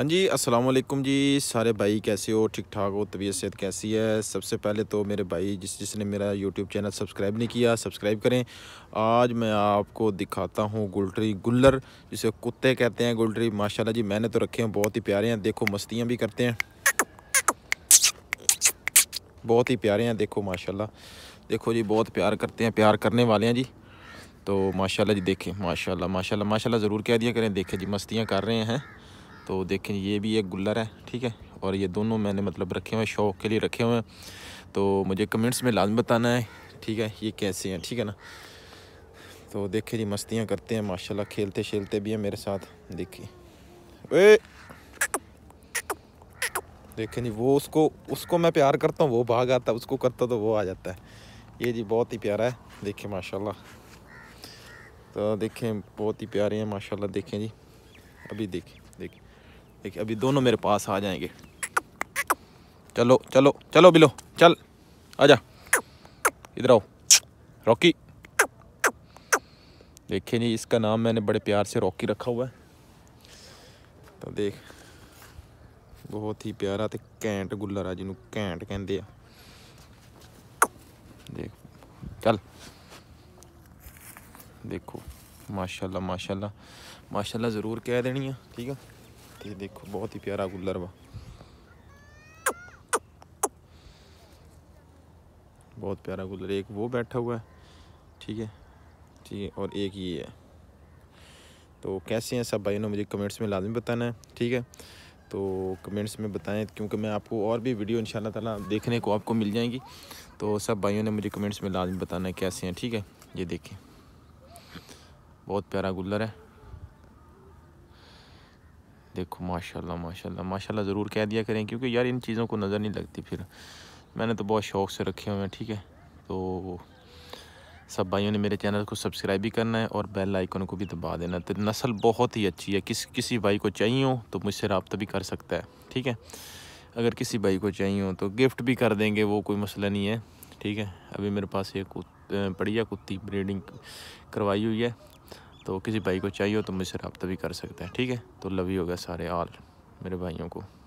हाँ जी अस्सलाम वालेकुम जी सारे भाई कैसे हो ठीक ठाक हो तबीयत सेहत कैसी है सबसे पहले तो मेरे भाई जिस जिसने मेरा यूट्यूब चैनल सब्सक्राइब नहीं किया सब्सक्राइब करें आज मैं आपको दिखाता हूँ गुलटरी गुल्लर जिसे कुत्ते कहते हैं गुलटरी माशाल्लाह जी मैंने तो रखे हैं बहुत ही प्यारे हैं देखो मस्तियाँ भी करते हैं बहुत ही प्यारे हैं देखो माशा देखो जी बहुत प्यार करते हैं प्यार करने वाले हैं जी तो माशाला जी देखें माशा माशा माशा ज़रूर कह दिया करें देखें जी मस्तियाँ कर रहे हैं तो देखें ये भी एक गुल्लर है ठीक है और ये दोनों मैंने मतलब रखे हुए हैं शौक़ के लिए रखे हुए हैं तो मुझे कमेंट्स में लाजम बताना है ठीक है ये कैसे हैं ठीक है ना तो देखिए जी मस्तियाँ करते हैं माशाल्लाह खेलते शेलते भी हैं मेरे साथ देखिए वे देखें जी वो उसको उसको मैं प्यार करता हूँ वो भाग आता है उसको करता तो वो आ जाता है ये जी बहुत ही प्यारा है देखिए माशाल्लाह तो देखें बहुत ही प्यारे हैं माशाल्लाह देखें जी अभी देखें देखिए देखिए अभी दोनों मेरे पास आ जाएंगे चलो चलो चलो बिलो चल आजा इधर आओ रॉकी देखिए जी इसका नाम मैंने बड़े प्यार से रॉकी रखा हुआ है तो देख बहुत ही प्यारा तो कैंट गुल्लर है जिन्हों कैंट कहें देख चल देखो माशाल्लाह माशाल्लाह माशाल्लाह जरूर कह देनी है ठीक है तो ये देखो बहुत ही प्यारा गुल्लर वा बहुत प्यारा गुल्लर एक वो बैठा हुआ है ठीक है ठीक है और एक ये है तो कैसे हैं सब भाइयों ने मुझे कमेंट्स में लाजमी बताना है ठीक है तो कमेंट्स में बताएं क्योंकि मैं आपको और भी वीडियो इन ताला देखने को आपको मिल जाएंगी तो सब भाइयों ने मुझे कमेंट्स में लाजमी बताना है कैसे हैं ठीक है ये देखें बहुत प्यारा गुल्लर है देखो माशाल्लाह माशाल्लाह माशाल्लाह ज़रूर कह दिया करें क्योंकि यार इन चीज़ों को नज़र नहीं लगती फिर मैंने तो बहुत शौक़ से रखे हुए हैं ठीक है तो सब भाइयों ने मेरे चैनल को सब्सक्राइब भी करना है और बेल आइकन को भी दबा देना तो नस्ल बहुत ही अच्छी है किस किसी भाई को चाहिए हो तो मुझसे रबता भी कर सकता है ठीक है अगर किसी भाई को चाहिए हो तो गिफ्ट भी कर देंगे वो कोई मसला नहीं है ठीक है अभी मेरे पास एक कुत पड़ी है कुत्ती ब्रीडिंग करवाई हुई है तो किसी भाई को चाहिए हो तो मुझसे रबता भी कर सकते हैं ठीक है तो लव ही होगा सारे आल मेरे भाइयों को